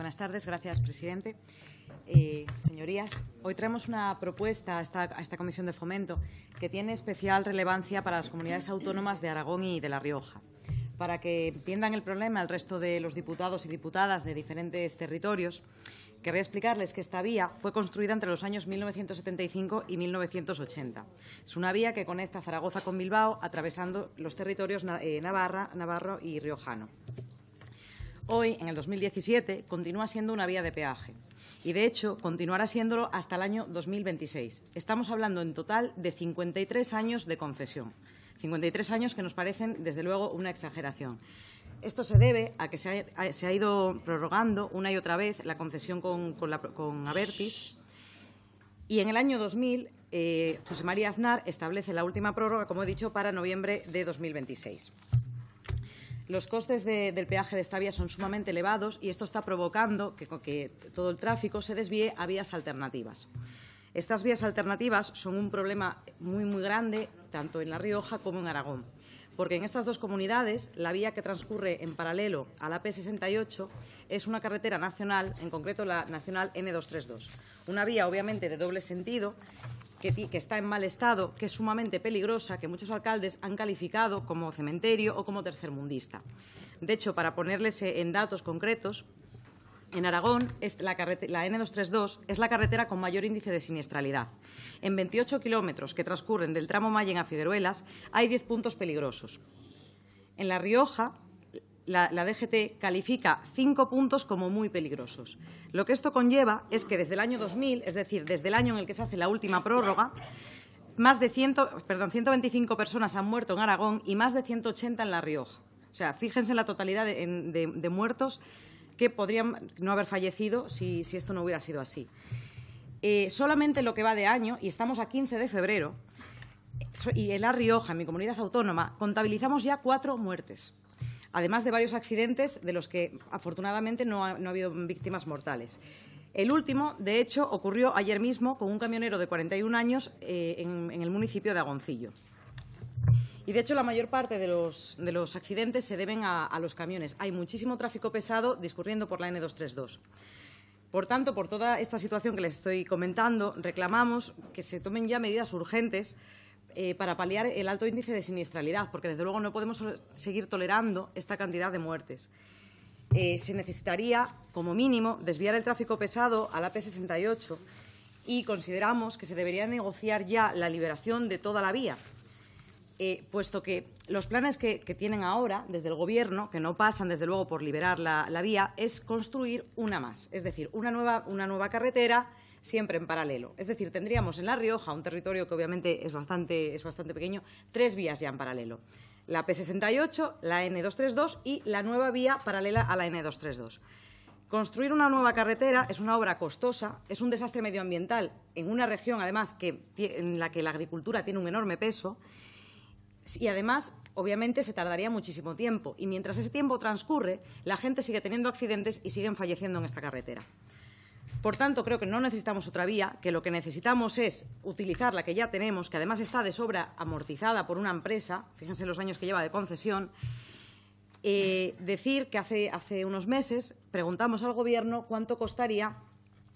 Buenas tardes, gracias, presidente. Eh, señorías, hoy traemos una propuesta a esta, Comisión de Fomento que tiene especial relevancia para las comunidades autónomas de Aragón y de La Rioja. Para que entiendan el problema el resto de los diputados y diputadas de diferentes territorios, querría explicarles que esta vía fue construida entre los años 1975 y 1980. Es una vía que conecta Zaragoza con Bilbao, atravesando los territorios eh, Navarra, Navarro y Riojano hoy, en el 2017, continúa siendo una vía de peaje y, de hecho, continuará siéndolo hasta el año 2026. Estamos hablando en total de 53 años de concesión. 53 años que nos parecen, desde luego, una exageración. Esto se debe a que se ha, ido prorrogando una y otra vez la concesión con, con, Avertis y en el año 2000 eh, José María Aznar establece la última prórroga, como he dicho, para noviembre de 2026. Los costes del peaje de esta vía son sumamente elevados y esto está provocando que, todo el tráfico se desvíe a vías alternativas. Estas vías alternativas son un problema muy, muy grande, tanto en La Rioja como en Aragón, porque en estas dos comunidades la vía que transcurre en paralelo a la P68 es una carretera nacional, en concreto la nacional N232, una vía obviamente de doble sentido que, está en mal estado, que es sumamente peligrosa, que muchos alcaldes han calificado como cementerio o como tercermundista. De hecho, para ponerles eh, en datos concretos, en Aragón, la, la N232 es la carretera con mayor índice de siniestralidad. En 28 kilómetros que transcurren del tramo Mayen a Fideruelas hay 10 puntos peligrosos. En La Rioja, la, DGT califica cinco puntos como muy peligrosos. Lo que esto conlleva es que desde el año 2000, es decir, desde el año en el que se hace la última prórroga, más de perdón, 125 personas han muerto en Aragón y más de 180 en La Rioja. O sea, fíjense en la totalidad de, muertos que podrían no haber fallecido si, esto no hubiera sido así. Eh, solamente lo que va de año, y estamos a 15 de febrero, y en La Rioja, en mi comunidad autónoma, contabilizamos ya cuatro muertes además de varios accidentes de los que afortunadamente no ha, habido víctimas mortales. El último, de hecho, ocurrió ayer mismo con un camionero de 41 años eh, en, el municipio de Agoncillo. Y, de hecho, la mayor parte de los, accidentes se deben a, a, los camiones. Hay muchísimo tráfico pesado discurriendo por la N232. Por tanto, por toda esta situación que les estoy comentando, reclamamos que se tomen ya medidas urgentes eh, para paliar el alto índice de siniestralidad, porque desde luego no podemos seguir tolerando esta cantidad de muertes. Eh, se necesitaría, como mínimo, desviar el tráfico pesado a la P68 y consideramos que se debería negociar ya la liberación de toda la vía, eh, puesto que los planes que, tienen ahora desde el Gobierno, que no pasan desde luego por liberar la, vía, es construir una más, es decir, una nueva carretera siempre en paralelo. Es decir, tendríamos en La Rioja, un territorio que obviamente es bastante, pequeño, tres vías ya en paralelo. La P68, la N232 y la nueva vía paralela a la N232. Construir una nueva carretera es una obra costosa, es un desastre medioambiental en una región, además, en la que la agricultura tiene un enorme peso y, además, obviamente, se tardaría muchísimo tiempo. Y mientras ese tiempo transcurre, la gente sigue teniendo accidentes y siguen falleciendo en esta carretera. Por tanto, creo que no necesitamos otra vía, que lo que necesitamos es utilizar la que ya tenemos, que además está de sobra amortizada por una empresa, fíjense los años que lleva de concesión, eh, decir que hace, hace unos meses preguntamos al Gobierno cuánto costaría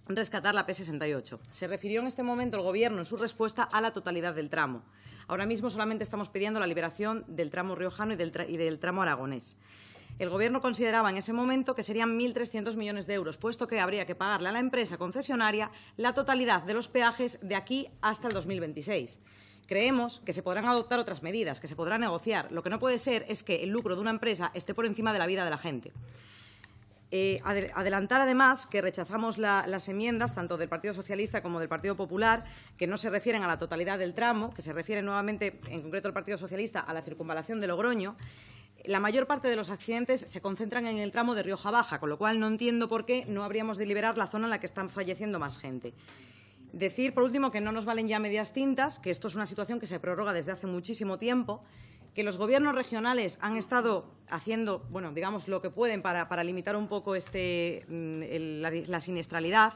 rescatar la P68. Se refirió en este momento el Gobierno en su respuesta a la totalidad del tramo. Ahora mismo solamente estamos pidiendo la liberación del tramo riojano y del tramo aragonés. El Gobierno consideraba en ese momento que serían 1.300 millones de euros, puesto que habría que pagarle a la empresa concesionaria la totalidad de los peajes de aquí hasta el 2026. Creemos que se podrán adoptar otras medidas, que se podrá negociar. Lo que no puede ser es que el lucro de una empresa esté por encima de la vida de la gente. Eh, adelantar además que rechazamos las enmiendas tanto del Partido Socialista como del Partido Popular que no se refieren a la totalidad del tramo, que se refieren nuevamente, en concreto el Partido Socialista, a la circunvalación de Logroño la mayor parte de los accidentes se concentran en el tramo de Rioja Baja, con lo cual no entiendo por qué no habríamos de liberar la zona en la que están falleciendo más gente. Decir, por último, que no nos valen ya medias tintas, que esto es una situación que se prorroga desde hace muchísimo tiempo, que los gobiernos regionales han estado haciendo, digamos, lo que pueden para, limitar un poco este, mm, la siniestralidad.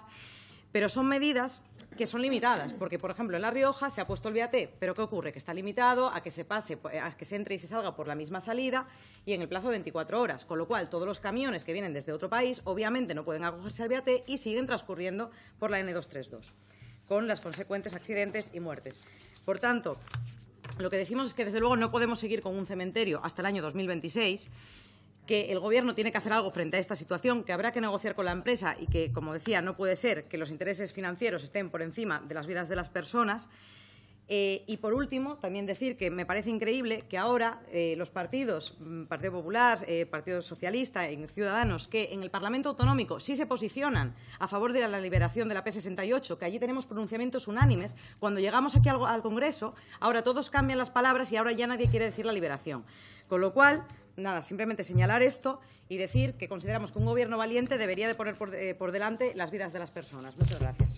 Pero son medidas que son limitadas, porque por ejemplo en La Rioja se ha puesto el VAT, pero ¿qué ocurre? Que está limitado a que se pase, a que se entre y se salga por la misma salida y en el plazo de 24 horas, con lo cual todos los camiones que vienen desde otro país obviamente no pueden acogerse al VAT y siguen transcurriendo por la N232, con las consecuentes accidentes y muertes. Por tanto, lo que decimos es que desde luego no podemos seguir con un cementerio hasta el año 2026 que el Gobierno tiene que hacer algo frente a esta situación, que habrá que negociar con la empresa y que, como decía, no puede ser que los intereses financieros estén por encima de las vidas de las personas. Eh, y por último, también decir que me parece increíble que ahora eh, los partidos, mm, Partido Popular, eh, Partido Socialista y Ciudadanos, que en el Parlamento Autonómico sí se posicionan a favor de la liberación de la P68, que allí tenemos pronunciamientos unánimes, cuando llegamos aquí al, Congreso, ahora todos cambian las palabras y ahora ya nadie quiere decir la liberación. Con lo cual, nada, simplemente señalar esto y decir que consideramos que un gobierno valiente debería de poner por, por delante las vidas de las personas. Muchas gracias.